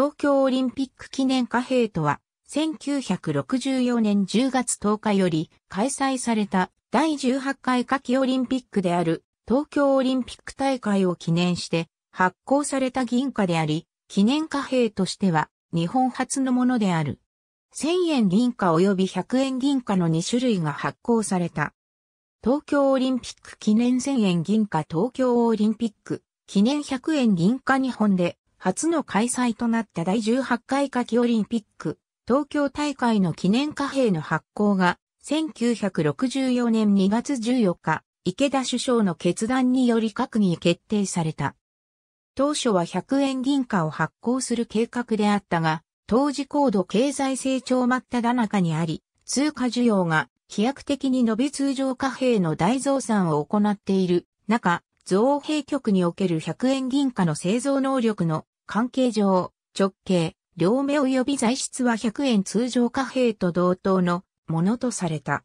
東京オリンピック記念貨幣とは、1964年10月10日より開催された第18回夏季オリンピックである東京オリンピック大会を記念して発行された銀貨であり、記念貨幣としては日本初のものである。1000円銀貨及び100円銀貨の2種類が発行された。東京オリンピック記念1000円銀貨東京オリンピック記念100円銀貨日本で初の開催となった第18回夏季オリンピック、東京大会の記念貨幣の発行が、1964年2月14日、池田首相の決断により閣議決定された。当初は100円銀貨を発行する計画であったが、当時高度経済成長真っただ中にあり、通貨需要が飛躍的に伸び通常貨幣の大増産を行っている中、造幣局における100円銀貨の製造能力の関係上、直径、両目及び材質は100円通常貨幣と同等のものとされた。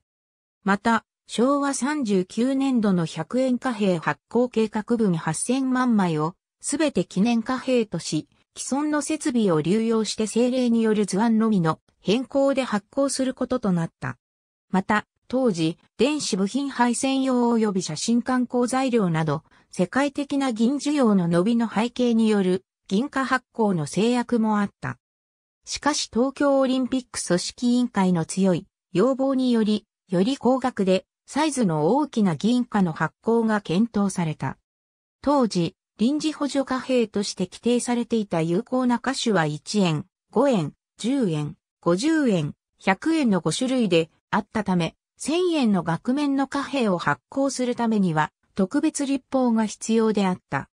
また、昭和39年度の100円貨幣発行計画分8000万枚を、すべて記念貨幣とし、既存の設備を流用して政令による図案のみの変更で発行することとなった。また、当時、電子部品配線用及び写真観光材料など、世界的な銀需要の伸びの背景による銀貨発行の制約もあった。しかし東京オリンピック組織委員会の強い要望により、より高額でサイズの大きな銀貨の発行が検討された。当時、臨時補助貨幣として規定されていた有効な貨種は1円、5円、10円、50円、100円の5種類であったため、1000円の額面の貨幣を発行するためには特別立法が必要であった。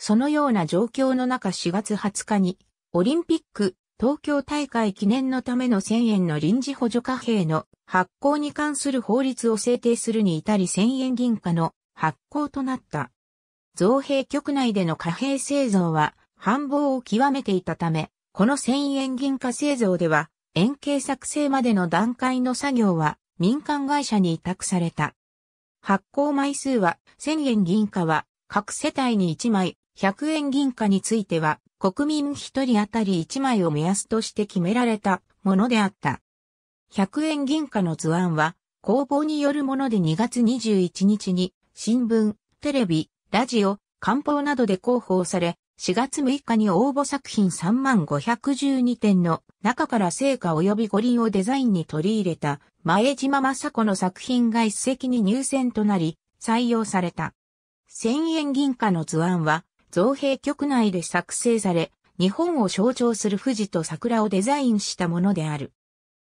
そのような状況の中4月20日に、オリンピック、東京大会記念のための1000円の臨時補助貨幣の発行に関する法律を制定するに至り1000円銀貨の発行となった。造幣局内での貨幣製造は繁忙を極めていたため、この1000円銀貨製造では、円形作成までの段階の作業は民間会社に委託された。発行枚数は1000円銀貨は各世帯に1枚、100円銀貨については、国民一人当たり1枚を目安として決められたものであった。100円銀貨の図案は、工房によるもので2月21日に、新聞、テレビ、ラジオ、官報などで広報され、4月6日に応募作品3万512点の中から成果及び五輪をデザインに取り入れた前島雅子の作品が一石に入選となり採用された。1000円銀貨の図案は造幣局内で作成され、日本を象徴する富士と桜をデザインしたものである。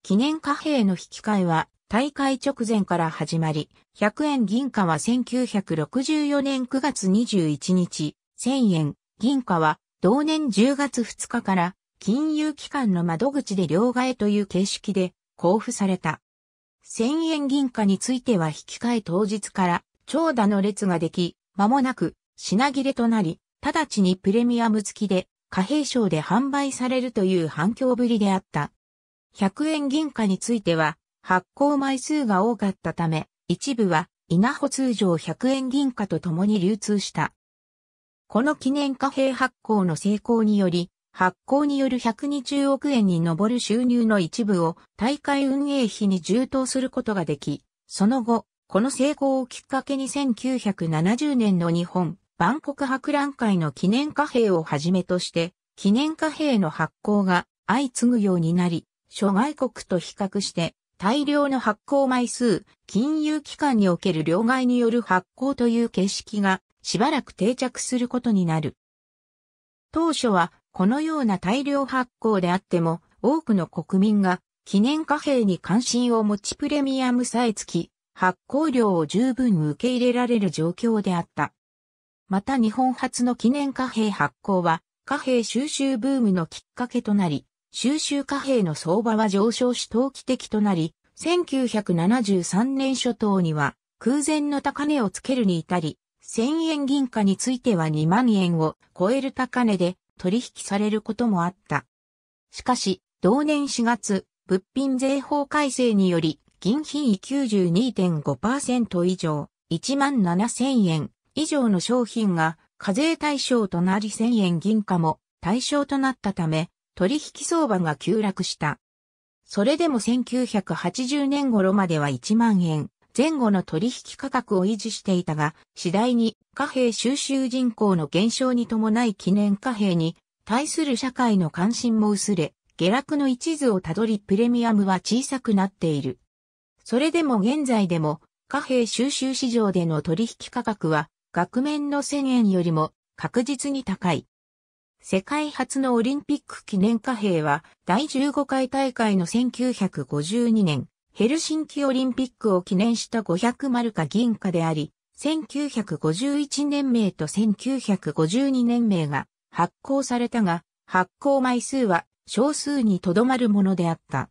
記念貨幣の引き換えは大会直前から始まり、100円銀貨は1964年9月21日、1000円銀貨は同年10月2日から金融機関の窓口で両替という形式で交付された。1000円銀貨については引き換え当日から長蛇の列ができ、間もなく品切れとなり、直ちにプレミアム付きで貨幣商で販売されるという反響ぶりであった。100円銀貨については発行枚数が多かったため、一部は稲穂通常100円銀貨と共に流通した。この記念貨幣発行の成功により、発行による120億円に上る収入の一部を大会運営費に充当することができ、その後、この成功をきっかけに1970年の日本万国博覧会の記念貨幣をはじめとして、記念貨幣の発行が相次ぐようになり、諸外国と比較して大量の発行枚数、金融機関における両替による発行という形式がしばらく定着することになる。当初はこのような大量発行であっても多くの国民が記念貨幣に関心を持ちプレミアムさえつき発行量を十分受け入れられる状況であった。また日本初の記念貨幣発行は、貨幣収集ブームのきっかけとなり、収集貨幣の相場は上昇し投機的となり、1973年初頭には空前の高値をつけるに至り、1000円銀貨については2万円を超える高値で取引されることもあった。しかし、同年4月、物品税法改正により、銀品位92.5%以上、1万7000円、以上の商品が課税対象となり1000円銀貨も対象となったため、取引相場が急落した。それでも1980年頃までは1万円前後の取引価格を維持していたが、次第に貨幣収集人口の減少に伴い記念貨幣に対する社会の関心も薄れ、下落の一途をたどりプレミアムは小さくなっている。それでも現在でも貨幣収集市場での取引価格は額面の1000円よりも確実に高い。世界初のオリンピック記念貨幣は第15回大会の1952年ヘルシンキオリンピックを記念した500マルカ銀貨であり、1951年名と1952年名が発行されたが、発行枚数は少数にとどまるものであった。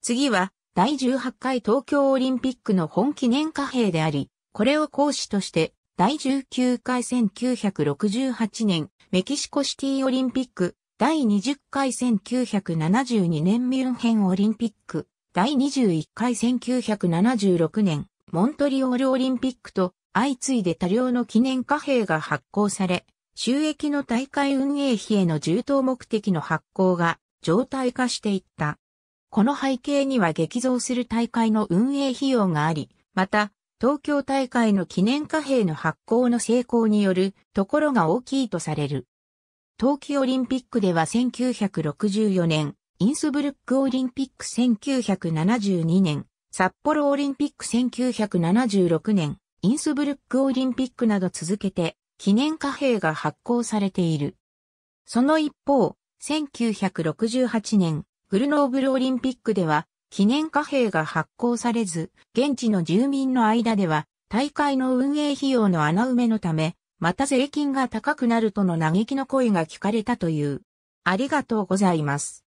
次は第18回東京オリンピックの本記念貨幣であり、これを講師として第19回1968年メキシコシティオリンピック、第20回1972年ミュンヘンオリンピック、第21回1976年モントリオールオリンピックと相次いで多量の記念貨幣が発行され、収益の大会運営費への重当目的の発行が常態化していった。この背景には激増する大会の運営費用があり、また、東京大会の記念貨幣の発行の成功によるところが大きいとされる。冬季オリンピックでは1964年、インスブルックオリンピック1972年、札幌オリンピック1976年、インスブルックオリンピックなど続けて記念貨幣が発行されている。その一方、1968年、グルノーブルオリンピックでは記念貨幣が発行されず、現地の住民の間では、大会の運営費用の穴埋めのため、また税金が高くなるとの嘆きの声が聞かれたという。ありがとうございます。